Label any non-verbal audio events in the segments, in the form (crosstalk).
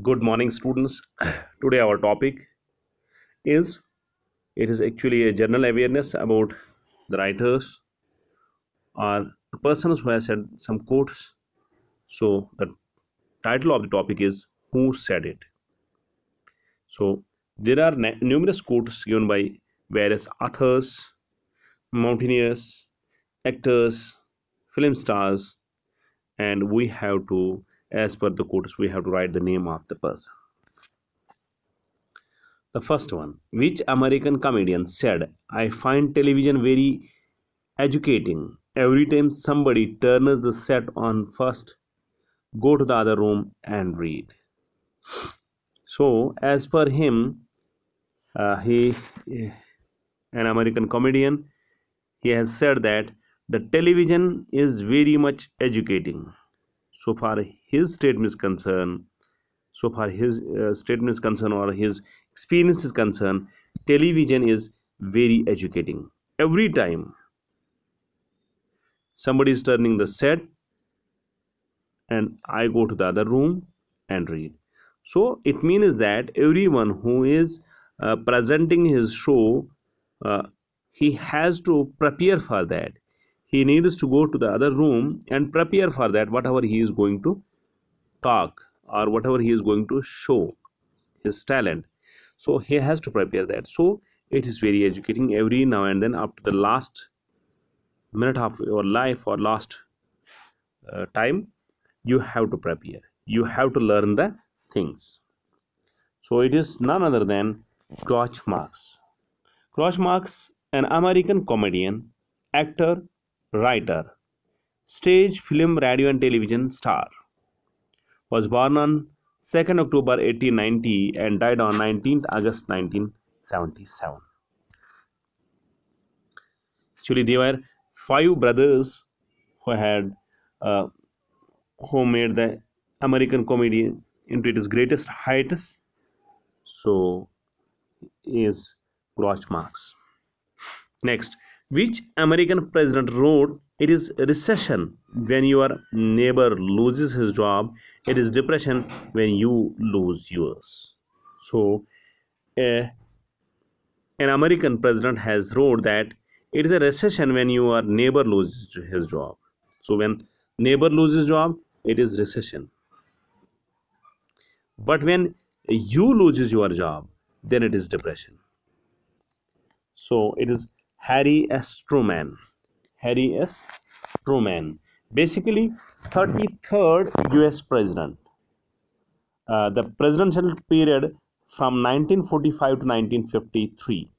good morning students (clears throat) today our topic is it is actually a general awareness about the writers or the persons who have said some quotes so the title of the topic is who said it so there are numerous quotes given by various authors mountaineers actors film stars and we have to as per the quotes we have to write the name of the person the first one which american comedian said i find television very educating every time somebody turns the set on first go to the other room and read so as per him uh, he eh, an american comedian he has said that the television is very much educating so far his statement is concerned so far his uh, statement is concerned or his experience is concerned television is very educating every time somebody is turning the set and i go to the other room and read so it means that everyone who is uh, presenting his show uh, he has to prepare for that he needs to go to the other room and prepare for that whatever he is going to talk or whatever he is going to show his talent so he has to prepare that so it is very educating every now and then up to the last minute of your life or last uh, time you have to prepare you have to learn the things so it is none other than Crotch Marx. Crotch Marx, an American comedian, actor, writer, stage, film, radio and television star. Was born on 2nd October 1890 and died on 19th August 1977. Actually, there were five brothers who had uh, who made the American comedy into its greatest heights. So is Grouch Marx. Next, which American president wrote, It is recession when your neighbor loses his job, it is depression when you lose yours. So, uh, an American president has wrote that it is a recession when your neighbor loses his job. So, when neighbor loses job, it is recession. But when you loses your job, then it is depression. So, it is Harry S. Truman. Harry S. Truman. Basically, 33rd US President. Uh, the presidential period from 1945 to 1953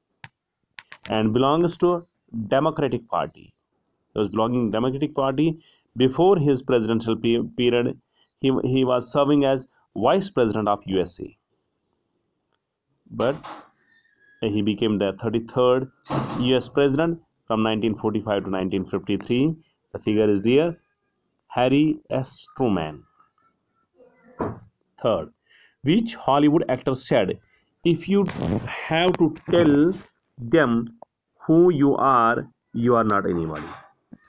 and belongs to Democratic Party. He was belonging Democratic Party. Before his presidential period, he, he was serving as Vice President of USA. But he became the 33rd US president from 1945 to 1953. The figure is there Harry S. Truman. Third, which Hollywood actor said, If you have to tell them who you are, you are not anybody.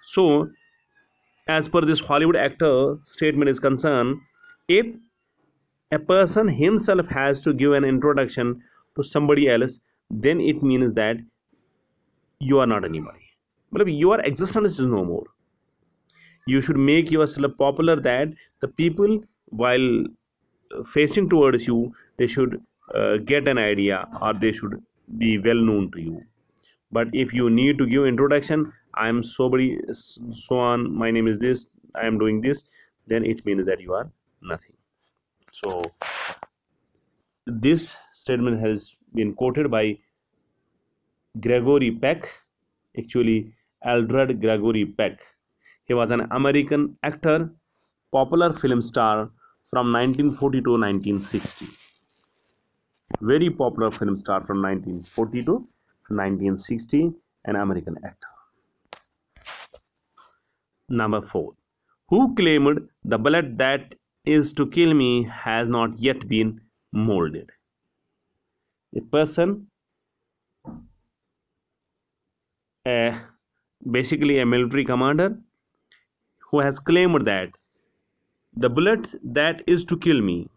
So, as per this Hollywood actor statement is concerned, if a person himself has to give an introduction to somebody else, then it means that you are not anybody but your existence is no more you should make yourself popular that the people while uh, facing towards you they should uh, get an idea or they should be well known to you but if you need to give introduction i am somebody so on my name is this i am doing this then it means that you are nothing so this statement has been quoted by Gregory Peck, actually Aldred Gregory Peck. He was an American actor, popular film star from 1940 to 1960. Very popular film star from 1940 to 1960, an American actor. Number 4. Who claimed the bullet that is to kill me has not yet been molded. A person, a, basically a military commander, who has claimed that the bullet that is to kill me,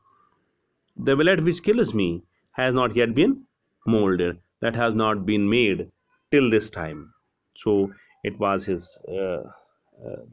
the bullet which kills me, has not yet been molded. That has not been made till this time. So it was his uh, uh,